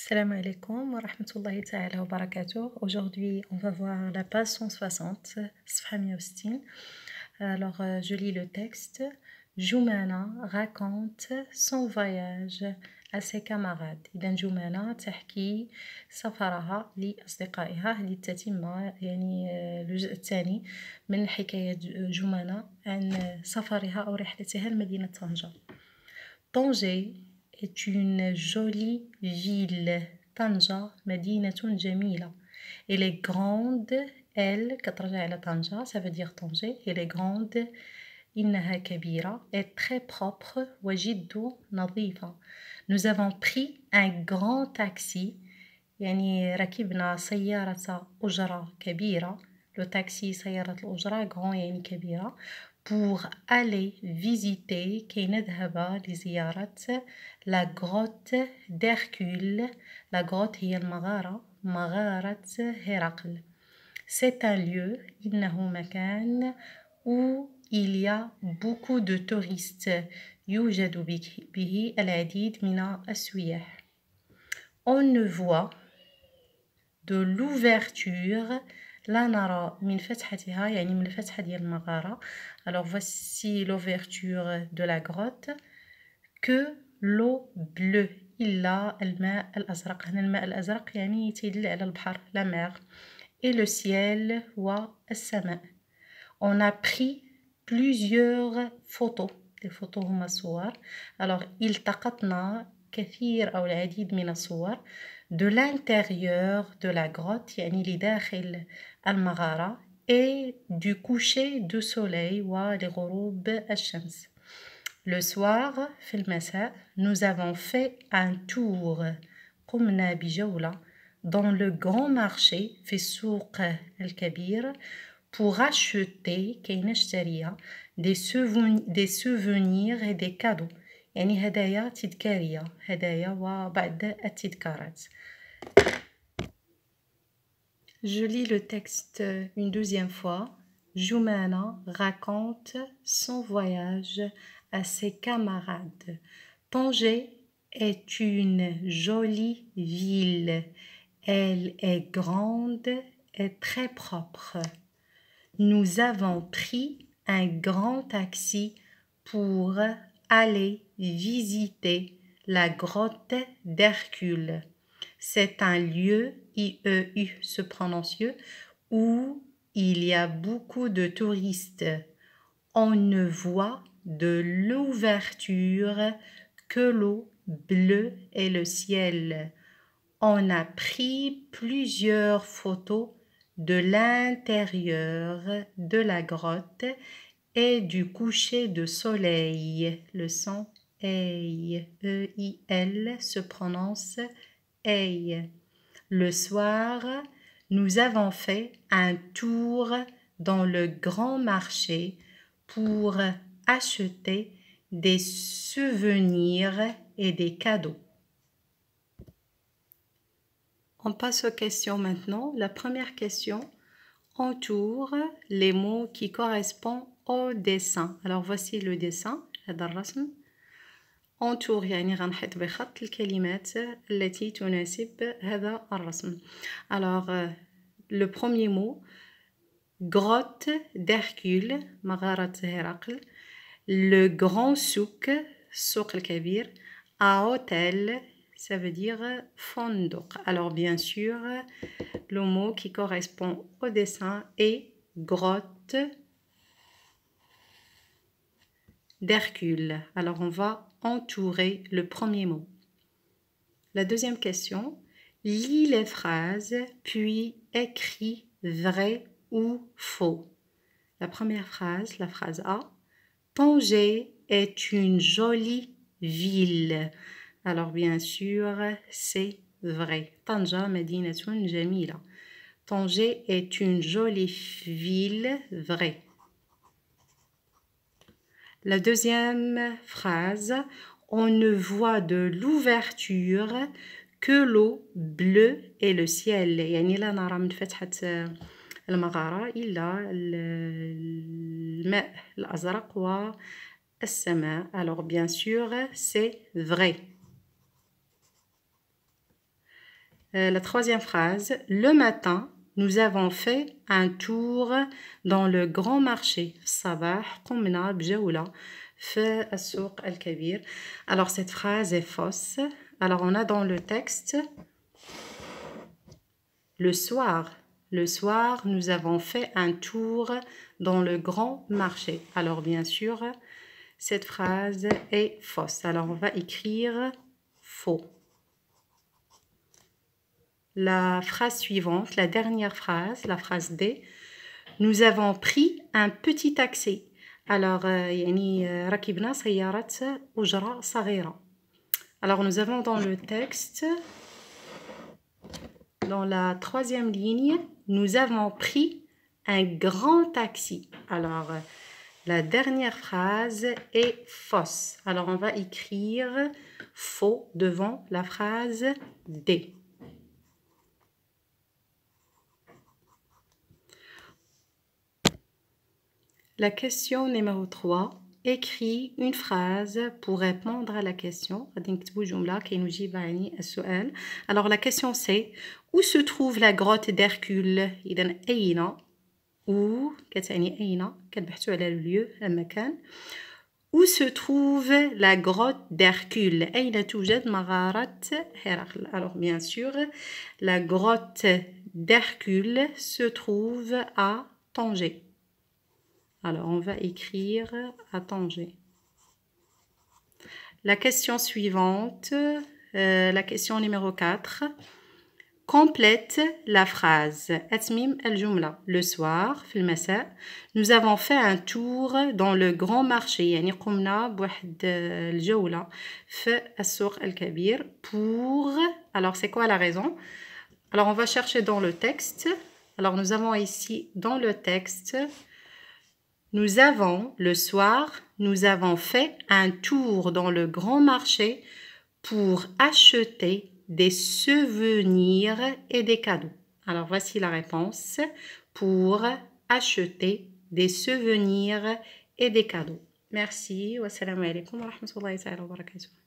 Salam alaikum wa rahmatullahi ta'ala wa barakatuh. Aujourd'hui, on va voir la page 160, Sfra Alors, je lis le texte. Joumana raconte son voyage à ses camarades. إذا جمانة تحكي سفرها لأصدقائها لتتم يعني الجزء الثاني من حكاية جمانة عن سفرها أو رحلتها لمدينة طنجة. طنجة C'est une jolie ville. Tanja, Medina Jamila. Elle est grande, elle, ça veut dire Tanger, elle est grande, elle est très propre وجد نظيفة nous avons pris un grand taxi يعني ركبنا سيارة grand pour aller visiter Kenedhaba Liziarat, la grotte d'Hercule, la grotte la Magara, Magarat Herakl. C'est un lieu, Innahumakan, où il y a beaucoup de touristes. يوجد به de من السياح. On ne voit de l'ouverture لا نرى من فتحتها يعني من الفتحة ديال المغارة alors voici l'ouverture de la grotte que l'eau bleue إلا الماء الأزرق هنا الماء الأزرق يعني تيدل على البحر لا mer et le ciel السماء on a pris plusieurs photos دي photos هما صور alors التقطنا كثير أو العديد من الصور de l'intérieur de la grotte يعني لداخل et du coucher du soleil ولغروب الشمس Le soir, في nous avons fait un tour قمنا بجولة dans le grand marché في السوق الكبير pour acheter des souvenirs et des cadeaux je lis le texte une deuxième fois. Jumana raconte son voyage à ses camarades. Tanger est une jolie ville. Elle est grande et très propre. Nous avons pris un grand taxi pour allez visiter la grotte d'Hercule. C'est un lieu, IEU se prononce, où il y a beaucoup de touristes. On ne voit de l'ouverture que l'eau bleue et le ciel. On a pris plusieurs photos de l'intérieur de la grotte et du coucher de soleil. Le son EIL, E-I-L, se prononce EIL Le soir, nous avons fait un tour dans le grand marché pour acheter des souvenirs et des cadeaux. On passe aux questions maintenant. La première question entoure les mots qui correspondent au dessin. Alors voici le dessin, هذا الرسم. Entour, يعني غنحط بخط الكلمات التي تناسب هذا الرسم. Alors euh, le premier mot grotte d'Hercule مغارة هرقل. Le grand souk سوق الكبير. À hôtel ça veut dire fondok. Alors bien sûr, le mot qui correspond au dessin est grotte d'Hercule. Alors on va entourer le premier mot. La deuxième question, lis les phrases puis écris vrai ou faux. La première phrase, la phrase A, Tanger est une jolie ville. Alors bien sûr, c'est vrai. Tanja, Tanger est une jolie ville, vrai. La deuxième phrase, on ne voit de l'ouverture que l'eau bleue et le ciel. Euh, Alors bien sûr, c'est vrai. Euh, la troisième phrase, le matin, nous avons fait un tour dans le grand marché. Alors cette phrase est fausse. Alors on a dans le texte le soir. Le soir, nous avons fait un tour dans le grand marché. Alors bien sûr, cette phrase est fausse. Alors on va écrire faux la phrase suivante, la dernière phrase, la phrase D. Nous avons pris un petit taxi. Alors, euh, euh, Alors, nous avons dans le texte, dans la troisième ligne, nous avons pris un grand taxi. Alors, euh, la dernière phrase est fausse. Alors, on va écrire faux devant la phrase D. La question numéro 3. écrit une phrase pour répondre à la question. Alors la question c'est Où se trouve la grotte d'Hercule Où Où se trouve la grotte d'Hercule Alors bien sûr, la grotte d'Hercule se trouve à Tanger. Alors, on va écrire à Tanger. La question suivante, euh, la question numéro 4. Complète la phrase. jumla Le soir, nous avons fait un tour dans le grand marché. pour Alors c'est quoi la raison Alors on va chercher dans le texte. Alors nous avons ici dans le texte nous avons, le soir, nous avons fait un tour dans le grand marché pour acheter des souvenirs et des cadeaux. Alors voici la réponse pour acheter des souvenirs et des cadeaux. Merci. Wassalamu alaikum wa wa barakatuh.